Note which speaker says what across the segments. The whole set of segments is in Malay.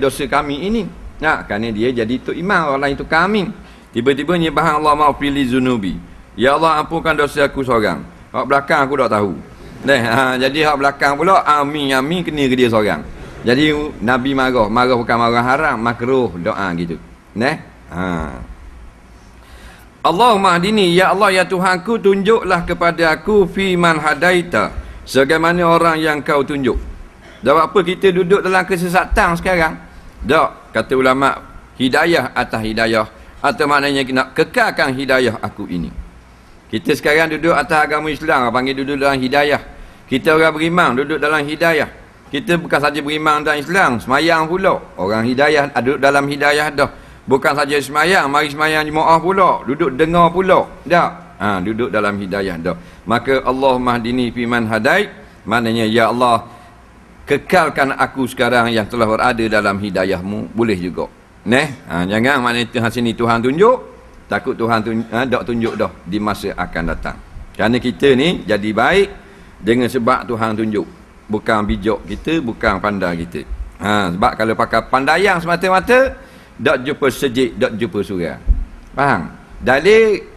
Speaker 1: dosa kami ini. Nah, kerana dia jadi tu imam orang lain tu kami. Tiba-tiba ni bahan Allah mau pilih zunubi. Ya Allah ampunkan dosa aku seorang. Hak belakang aku dah tahu. Neh, ha, jadi hak belakang pula amin amin kena ke dia seorang. Jadi Nabi marah, marah bukan marah haram, makruh doa gitu. Neh, Ha. Allahumma adini ya Allah ya Tuhanku tunjuklah kepada aku fi man hadaita sebagaimana orang yang kau tunjuk. Dah apa kita duduk dalam kesesatan sekarang? Dah, kata ulama, hidayah atas hidayah. Atau maknanya nak kekalkan hidayah aku ini. Kita sekarang duduk atas agama Islam, panggil duduk dalam hidayah. Kita orang beriman, duduk dalam hidayah. Kita bukan saja beriman dalam Islam, semayang pula. Orang hidayah, ah, duduk dalam hidayah dah. Bukan saja semayang, mari semayang jemaah pula. Duduk dengar pula. Dah, ha, duduk dalam hidayah dah. Maka Allah mahdini fiman hadai. Maknanya, Ya Allah, kekalkan aku sekarang yang telah berada dalam hidayahmu boleh juga neh ha, jangan maknanya Tuhan sini Tuhan tunjuk takut Tuhan tun, ha, dok tunjuk dah di masa akan datang kerana kita ni jadi baik dengan sebab Tuhan tunjuk bukan bijak kita bukan pandai kita ha, sebab kalau pakai pandai yang semata-mata dok jumpa sejik dok jumpa surah faham dalil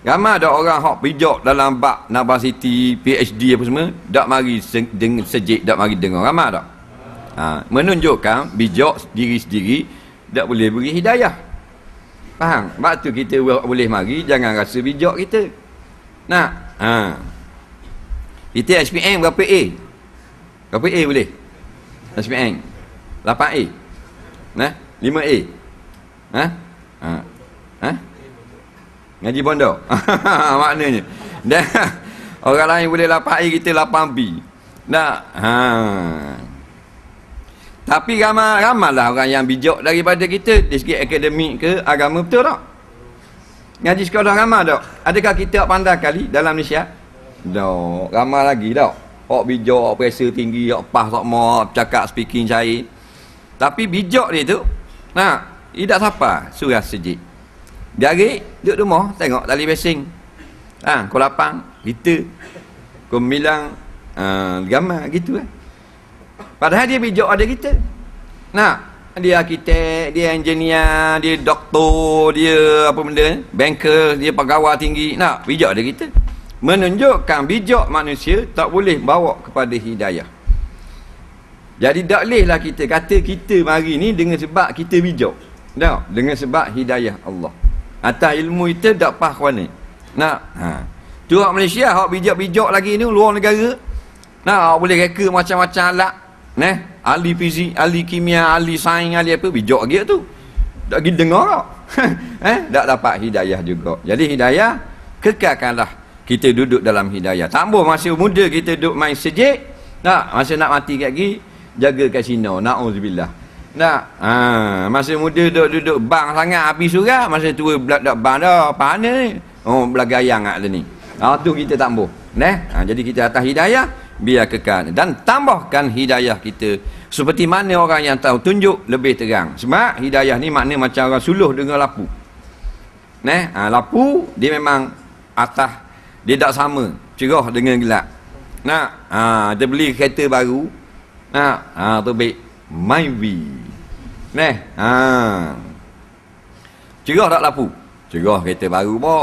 Speaker 1: Ramai ada orang hak bijak dalam bab university, PhD apa semua, dak mari se- dengan sejik, dak mari dengar. Ramai tak? Ha, menunjukkan bijak diri sendiri tak boleh beri hidayah. Faham? Sebab tu kita boleh mari, jangan rasa bijak kita. Nak? Ha. Kita SPM berapa A? Berapa A boleh? SPM. 8 A. Nah, 5 A. Nah? Ha? Ha. Ngaji bondo. Maknanya. Dan orang lain boleh lapai kita lapang bi. Nah. Ha. Tapi ramai lah orang yang bijak daripada kita. Di segi akademik ke agama betul tak? Ngaji sekolah ramai tak? Adakah kita pandai kali dalam Malaysia? Tak. Ramai lagi tak? Hak bijak, hak presa tinggi, hak pah hak mahu, cakap, speaking, cair. Tapi bijak dia tu, nak, dia tak sapa, surah sejik. Dia hari duduk rumah tengok tali besing. Ha, kau lapang, liter. Kau bilang uh, ha, gamar gitu kan. Padahal dia bijak ada kita. Nah, dia arkitek, dia engineer, dia doktor, dia apa benda, banker, dia pegawai tinggi. Nah, bijak ada kita. Menunjukkan bijak manusia tak boleh bawa kepada hidayah. Jadi tak lah kita kata kita hari ni dengan sebab kita bijak. Tak? Dengan sebab hidayah Allah atas ilmu itu dak pas kau ni. Nak. Ha. Tu orang Malaysia hak bijak-bijak lagi ni luar negara. Nah, awak boleh reka macam-macam alat. Neh, ahli fizik, ahli kimia, ahli sains, ahli apa bijak dia tu. Tak gi dengar tak? eh, tak dapat hidayah juga. Jadi hidayah kekalkanlah kita duduk dalam hidayah. Tak masih muda kita duduk main sejik. Nah, masa nak mati kat gi jaga kat sini. Nauzubillah. Tak. Ha, masa muda duduk duduk bang sangat api surat, lah. masa tua belak dak bang dah, apa ni? Oh, belaga yang ada lah ni. Ha, tu kita tambah. Neh. Ha, jadi kita atas hidayah biar kekal dan tambahkan hidayah kita seperti mana orang yang tahu tunjuk lebih terang. Sebab hidayah ni makna macam orang suluh dengan lapu. Neh, ha, lapu dia memang atas dia tak sama cerah dengan gelap. Nah, ha, dia beli kereta baru. Nah, ha, tu mai wi ne ha cerah tak lapu cerah kereta baru ba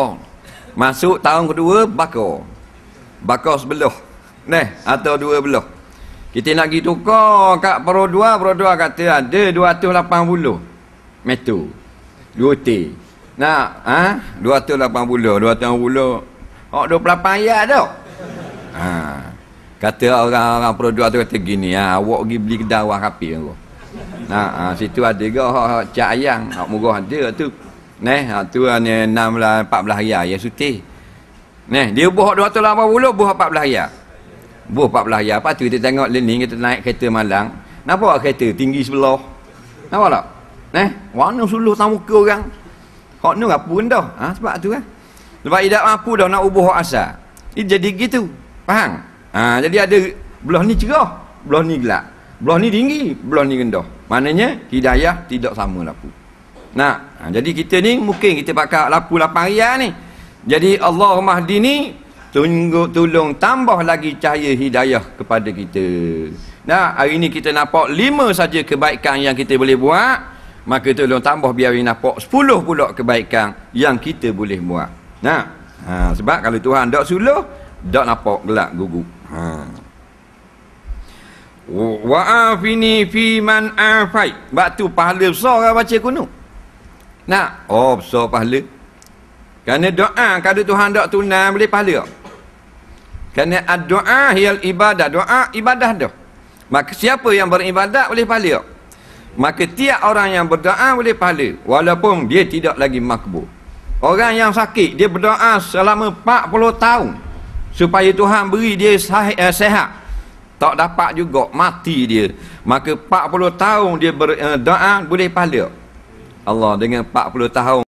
Speaker 1: masuk tahun kedua bakar bakar sebelah neh atau dua belah kita nak pergi tukar kat Pro 2 Pro 2 kata ada 280 meter dua t nak ha 280 280 hak 28 ayat dah ha Kata orang-orang perlu produk tu kata gini, ha, awak pergi beli kedai orang kapi. Ha, ha, situ ada ke ha, ha, cak ayang, ha, murah ada tu. Neh, ha, tu hanya lah enam lah, empat belah ayah, ayah suti. Neh, dia buah dua tu lapan puluh, buah empat belah ayah. Buah empat belah ayah. Lepas tu kita tengok lening, kita naik kereta malang. Nampak kereta tinggi sebelah? Nampak tak? Neh, warna suluh tanpa muka orang. Hak ni apa rendah? Ha, ah, sebab tu kan? Sebab tidak mampu dah nak ubah hak asal. Dia jadi gitu. Faham? Ha, jadi ada belah ni cerah, belah ni gelap. Belah ni tinggi, belah ni rendah. Maknanya hidayah tidak sama lapu. Nah, ha, jadi kita ni mungkin kita pakai lapu lapang riyal ni. Jadi Allah Mahdi ni tunggu tolong tambah lagi cahaya hidayah kepada kita. Nah, hari ni kita nampak lima saja kebaikan yang kita boleh buat. Maka tolong tambah biar kita nampak sepuluh pula kebaikan yang kita boleh buat. Nah, ha, sebab kalau Tuhan tak suluh, tak nampak gelap gugup. Ha. Wa'afini fi man afai. Bak tu pahala besar kan baca kuno. Nak? Oh, besar pahala. Kerana doa, kalau Tuhan tak tunai, boleh pahala. Kerana ad-doa hiyal ibadah. Doa, ibadah dah. Maka siapa yang beribadah, boleh pahala. Maka tiap orang yang berdoa, boleh pahala. Walaupun dia tidak lagi makbul. Orang yang sakit, dia berdoa selama 40 tahun supaya Tuhan beri dia eh, sehat tak dapat juga mati dia maka 40 tahun dia berdoa eh, boleh pahala Allah dengan 40 tahun